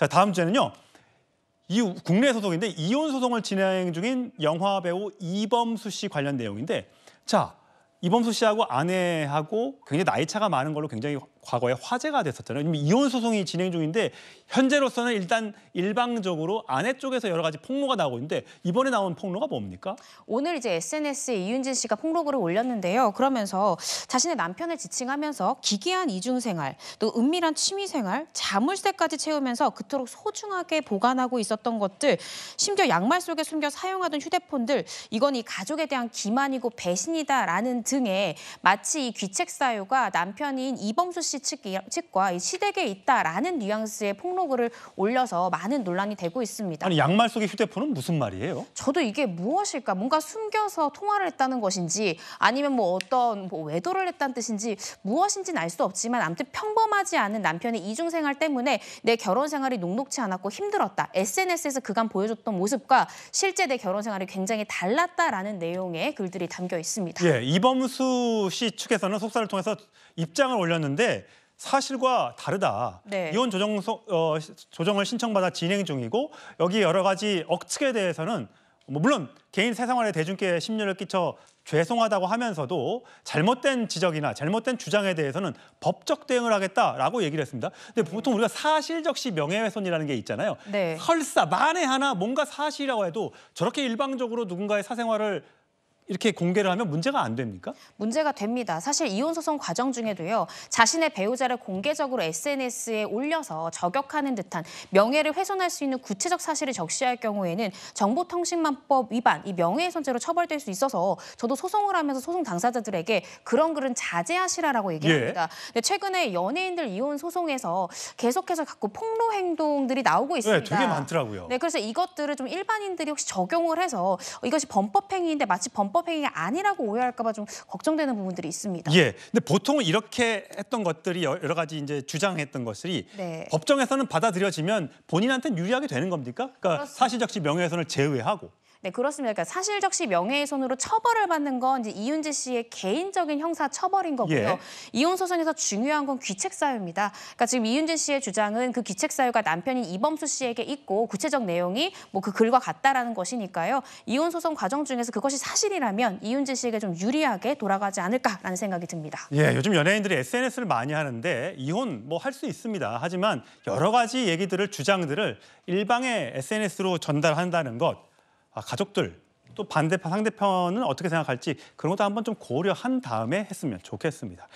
자 다음 주에는요. 이 국내 소송인데 이혼 소송을 진행 중인 영화 배우 이범수 씨 관련 내용인데 자 이범수 씨하고 아내하고 굉장히 나이 차가 많은 걸로 굉장히 과거에 화제가 됐었잖아요. 이미 이혼 소송이 진행 중인데 현재로서는 일단 일방적으로 아내 쪽에서 여러 가지 폭로가 나오고 있는데 이번에 나온 폭로가 뭡니까? 오늘 이제 SNS에 이윤진 씨가 폭로글을 올렸는데요. 그러면서 자신의 남편을 지칭하면서 기괴한 이중 생활, 또 은밀한 취미 생활, 자물쇠까지 채우면서 그토록 소중하게 보관하고 있었던 것들, 심지어 양말 속에 숨겨 사용하던 휴대폰들, 이건 이 가족에 대한 기만이고 배신이다라는 등의 마치 이 귀책 사유가 남편인 이범수 씨씨 측과 시댁에 있다라는 뉘앙스의 폭로글을 올려서 많은 논란이 되고 있습니다. 아니 양말 속의 휴대폰은 무슨 말이에요? 저도 이게 무엇일까? 뭔가 숨겨서 통화를 했다는 것인지 아니면 뭐 어떤 뭐 외도를 했다는 뜻인지 무엇인지는 알 수 없지만 아무튼 평범하지 않은 남편의 이중 생활 때문에 내 결혼 생활이 녹록치 않았고 힘들었다. SNS에서 그간 보여줬던 모습과 실제 내 결혼 생활이 굉장히 달랐다라는 내용의 글들이 담겨 있습니다. 예, 이범수 씨 측에서는 속사를 통해서 입장을 올렸는데 사실과 다르다. 네. 이혼 조정, 어, 조정을 신청받아 진행 중이고 여기 여러 가지 억측에 대해서는 뭐 물론 개인 세상활에 대중께 심려를 끼쳐 죄송하다고 하면서도 잘못된 지적이나 잘못된 주장에 대해서는 법적 대응을 하겠다라고 얘기를 했습니다. 근데 보통 우리가 사실적시 명예훼손이라는 게 있잖아요. 네. 설사 만에 하나 뭔가 사실이라고 해도 저렇게 일방적으로 누군가의 사생활을 이렇게 공개를 하면 문제가 안 됩니까? 문제가 됩니다. 사실 이혼 소송 과정 중에도요. 자신의 배우자를 공개적으로 SNS에 올려서 저격하는 듯한 명예를 훼손할 수 있는 구체적 사실을 적시할 경우에는 정보통신망법 위반, 이 명예훼손죄로 처벌될 수 있어서 저도 소송을 하면서 소송 당사자들에게 그런 글은 자제하시라라고 얘기합니다. 예. 최근에 연예인들 이혼 소송에서 계속해서 갖고 폭로 행동들이 나오고 네, 있습니다. 네, 되게 많더라고요. 네, 그래서 이것들을 좀 일반인들이 혹시 적용을 해서 이것이 범법 행위인데 마치 범법 불법 행위가 아니라고 오해할까봐 좀 걱정되는 부분들이 있습니다. 예, 근데 보통 이렇게 했던 것들이 여러 가지 이제 주장했던 것들이 네. 법정에서는 받아들여지면 본인한테 유리하게 되는 겁니까? 그러니까 그렇습니다. 사실적시 명예훼손을 제외하고. 네, 그렇습니다. 그러니까 사실적시 명예훼손으로 처벌을 받는 건 이제 이윤재 씨의 개인적인 형사 처벌인 거고요. 예. 이혼 소송에서 중요한 건 귀책 사유입니다. 그러니까 지금 이윤재 씨의 주장은 그 귀책 사유가 남편인 이범수 씨에게 있고 구체적 내용이 뭐 그 글과 같다라는 것이니까요. 이혼 소송 과정 중에서 그것이 사실이라면 이윤재 씨에게 좀 유리하게 돌아가지 않을까라는 생각이 듭니다. 예, 요즘 연예인들이 SNS를 많이 하는데 이혼 뭐 할 수 있습니다. 하지만 여러 가지 얘기들을 주장들을 일방의 SNS로 전달한다는 것 아, 가족들 또 반대편 상대편은 어떻게 생각할지 그런 것도 한번 좀 고려한 다음에 했으면 좋겠습니다.